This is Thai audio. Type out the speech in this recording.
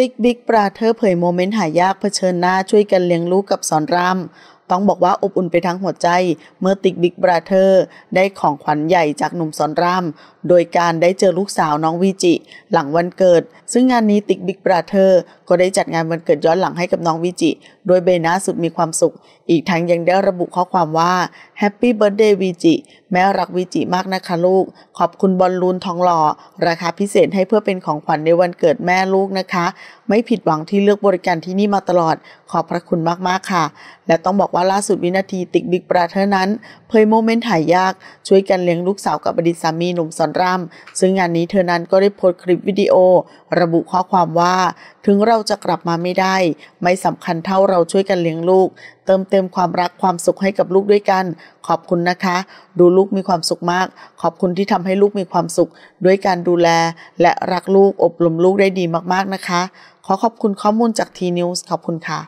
ติ๊กบิ๊กปราเธอเผยโมเมนต์หายากเผชิญหน้าช่วยกันเลี้ยงลูกกับสอนราม ต้องบอกว่าอบอุ่นไปทั้งหัวใจ เมื่อติ๊กบิ๊กบราเธอร์ได้ของขวัญใหญ่จากหนุ่มสอนราม โดยการได้เจอลูกสาวน้องวีจิ หลังวันเกิด ซึ่งงานนี้ติ๊กบิ๊กบราเธอร์ก็ได้จัดงานวันเกิดย้อนหลังให้กับน้องวีจิโดยเบน่าสุดมีความสุข อีกทั้งยังได้ระบุข้อความว่า Happy Birthday วีจิแม่รักวิจิมากนะคะลูก ขอบคุณบอลลูนทองหล่อ ราคาพิเศษให้เพื่อเป็นของขวัญในวันเกิดแม่ลูกนะคะ ไม่ผิดหวังที่เลือกบริการที่นี่มาตลอด ขอบพระคุณมากๆค่ะ และต้องบอกว่าล่าสุดวินาทีติ๊กบิ๊กปราเธอนั้นเผยโมเมนต์ถ่ายยากช่วยกันเลี้ยงลูกสาวกับอดีตสามีหนุ่มสอนรำซึ่งงานนี้เธอนั้นก็ได้โพสต์คลิปวิดีโอ ระบุข้อความว่า ถึงเราจะกลับมาไม่ได้ ไม่สำคัญเท่าเราช่วยกันเลี้ยงลูกเติมเต็มความรักความสุขให้กับลูกด้วยกัน ขอบคุณนะคะ ดูลูกมีความสุขมาก ขอบคุณที่ทำให้ลูกมีความสุข ด้วยการดูแล และรักลูกอบรมลูกได้ดีมากๆนะคะ ขอขอบคุณข้อมูลจาก ทีนิวส์ขอบคุณค่ะ